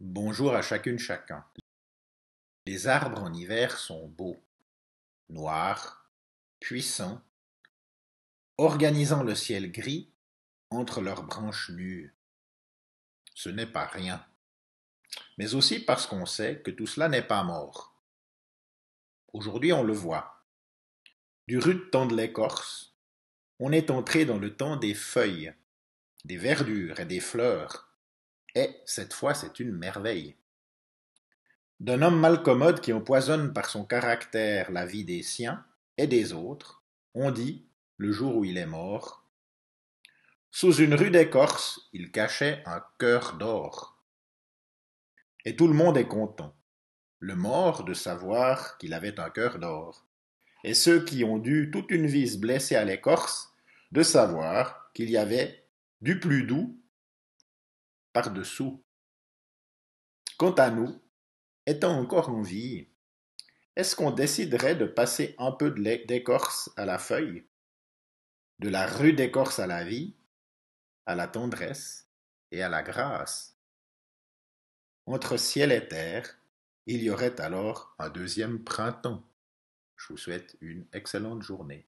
Bonjour à chacune chacun. Les arbres en hiver sont beaux, noirs, puissants, organisant le ciel gris entre leurs branches nues. Ce n'est pas rien, mais aussi parce qu'on sait que tout cela n'est pas mort. Aujourd'hui, on le voit. Du rude temps de l'Écorce, on est entré dans le temps des feuilles, des verdures et des fleurs et, cette fois, c'est une merveille. D'un homme malcommode qui empoisonne par son caractère la vie des siens et des autres, on dit, le jour où il est mort, Sous une rue d'écorce, il cachait un cœur d'or. Et tout le monde est content, le mort de savoir qu'il avait un cœur d'or, et ceux qui ont dû toute une vie se blesser à l'écorce de savoir qu'il y avait du plus doux par-dessous. Quant à nous, étant encore en vie, est-ce qu'on déciderait de passer un peu de d'écorce à la feuille, de la rue d'écorce à la vie, à la tendresse et à la grâce Entre ciel et terre, il y aurait alors un deuxième printemps. Je vous souhaite une excellente journée.